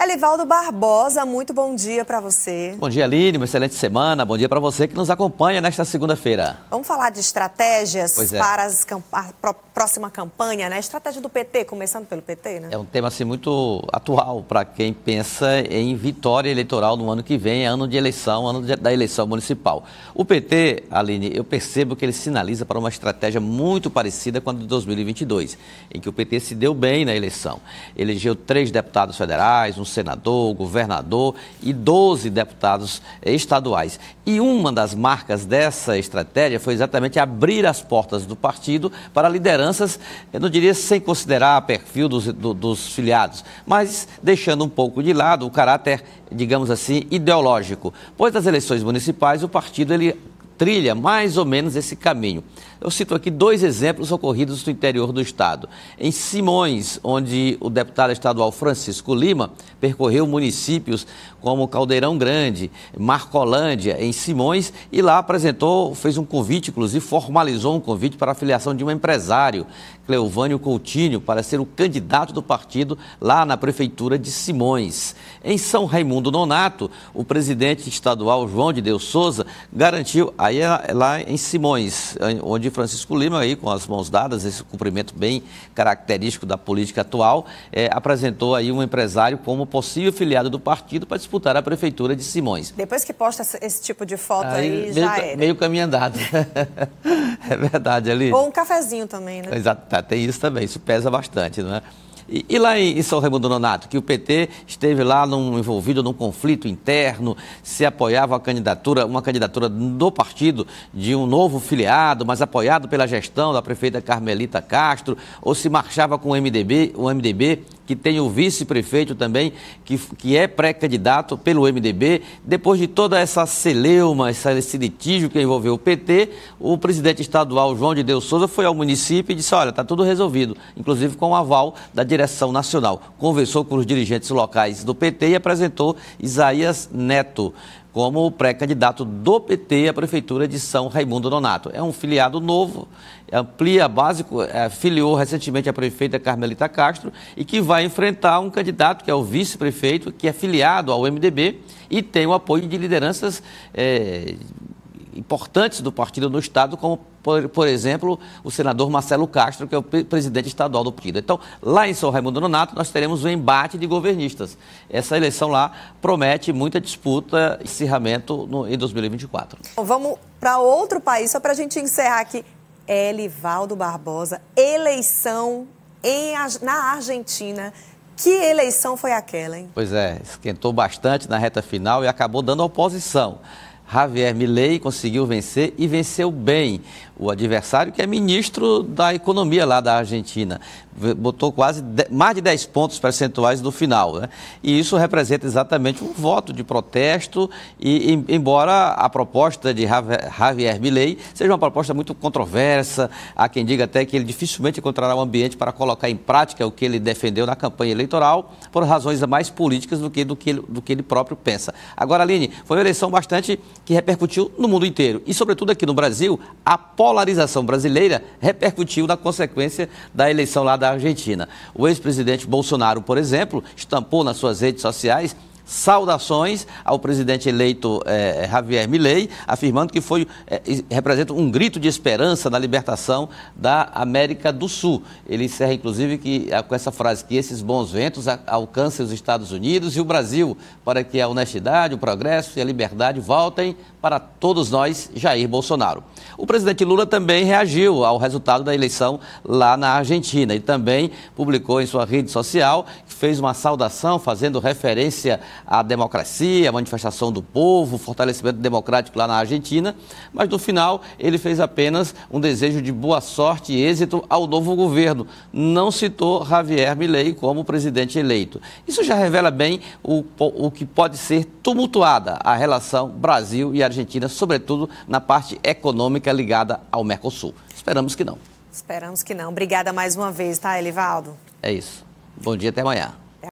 Elivaldo é Barbosa, muito bom dia para você. Bom dia, Aline, uma excelente semana. Bom dia para você que nos acompanha nesta segunda-feira. Vamos falar de estratégias é. para camp a próxima campanha, né? Estratégia do PT, começando pelo PT, né? É um tema assim muito atual para quem pensa em vitória eleitoral no ano que vem, ano de eleição, ano de, da eleição municipal. O PT, Aline, eu percebo que ele sinaliza para uma estratégia muito parecida com a de 2022, em que o PT se deu bem na eleição. Elegeu três deputados federais, um senador, governador e 12 deputados estaduais. E uma das marcas dessa estratégia foi exatamente abrir as portas do partido para lideranças, eu não diria sem considerar perfil dos, do, dos filiados, mas deixando um pouco de lado o caráter, digamos assim, ideológico. Pois das eleições municipais, o partido ele trilha mais ou menos esse caminho. Eu cito aqui dois exemplos ocorridos no interior do estado. Em Simões, onde o deputado estadual Francisco Lima percorreu municípios como Caldeirão Grande, Marcolândia, em Simões, e lá apresentou, fez um convite, inclusive formalizou um convite para a filiação de um empresário, Cleovânio Coutinho, para ser o candidato do partido lá na prefeitura de Simões. Em São Raimundo Nonato, o presidente estadual João de Deus Souza garantiu a Aí é lá em Simões, onde Francisco Lima, aí, com as mãos dadas, esse cumprimento bem característico da política atual, é, apresentou aí um empresário como possível filiado do partido para disputar a prefeitura de Simões. Depois que posta esse tipo de foto aí, aí já meio, era. Meio caminho andado. é verdade, ali. Ou um cafezinho também, né? Exato, tá, tem isso também, isso pesa bastante, não é? E, e lá em, em, São Raimundo Nonato, que o PT esteve lá num, envolvido num conflito interno, se apoiava a candidatura, uma candidatura do partido de um novo filiado, mas apoiado pela gestão da prefeita Carmelita Castro, ou se marchava com o MDB, o MDB que tem o vice-prefeito também, que, que é pré-candidato pelo MDB. Depois de toda essa celeuma, esse litígio que envolveu o PT, o presidente estadual João de Deus Souza foi ao município e disse: Olha, está tudo resolvido, inclusive com o aval da direção nacional. Conversou com os dirigentes locais do PT e apresentou Isaías Neto como pré-candidato do PT à Prefeitura de São Raimundo Nonato É um filiado novo, amplia básico, é, filiou recentemente a prefeita Carmelita Castro e que vai enfrentar um candidato que é o vice-prefeito, que é filiado ao MDB e tem o apoio de lideranças é, importantes do partido no Estado, como por, por exemplo, o senador Marcelo Castro, que é o presidente estadual do partido. Então, lá em São Raimundo Nonato, nós teremos um embate de governistas. Essa eleição lá promete muita disputa, encerramento no, em 2024. vamos para outro país, só para a gente encerrar aqui. Elivaldo Barbosa, eleição em, na Argentina. Que eleição foi aquela, hein? Pois é, esquentou bastante na reta final e acabou dando oposição. Javier Milei conseguiu vencer e venceu bem o adversário, que é ministro da Economia lá da Argentina. Botou quase mais de 10 pontos percentuais no final. Né? E isso representa exatamente um voto de protesto, e, embora a proposta de Javier Milei seja uma proposta muito controversa, há quem diga até que ele dificilmente encontrará um ambiente para colocar em prática o que ele defendeu na campanha eleitoral, por razões mais políticas do que, do que, ele, do que ele próprio pensa. Agora, Aline, foi uma eleição bastante que repercutiu no mundo inteiro. E, sobretudo, aqui no Brasil, a polarização brasileira repercutiu na consequência da eleição lá da Argentina. O ex-presidente Bolsonaro, por exemplo, estampou nas suas redes sociais saudações ao presidente eleito eh, eh, Javier Milei, afirmando que foi eh, representa um grito de esperança na libertação da América do Sul. Ele encerra, inclusive, que, ah, com essa frase que esses bons ventos alcancem os Estados Unidos e o Brasil, para que a honestidade, o progresso e a liberdade voltem para todos nós, Jair Bolsonaro. O presidente Lula também reagiu ao resultado da eleição lá na Argentina e também publicou em sua rede social que fez uma saudação fazendo referência a democracia, a manifestação do povo, o fortalecimento democrático lá na Argentina, mas no final ele fez apenas um desejo de boa sorte e êxito ao novo governo. Não citou Javier Milei como presidente eleito. Isso já revela bem o, o que pode ser tumultuada a relação Brasil e Argentina, sobretudo na parte econômica ligada ao Mercosul. Esperamos que não. Esperamos que não. Obrigada mais uma vez, tá, Elivaldo? É isso. Bom dia, até amanhã.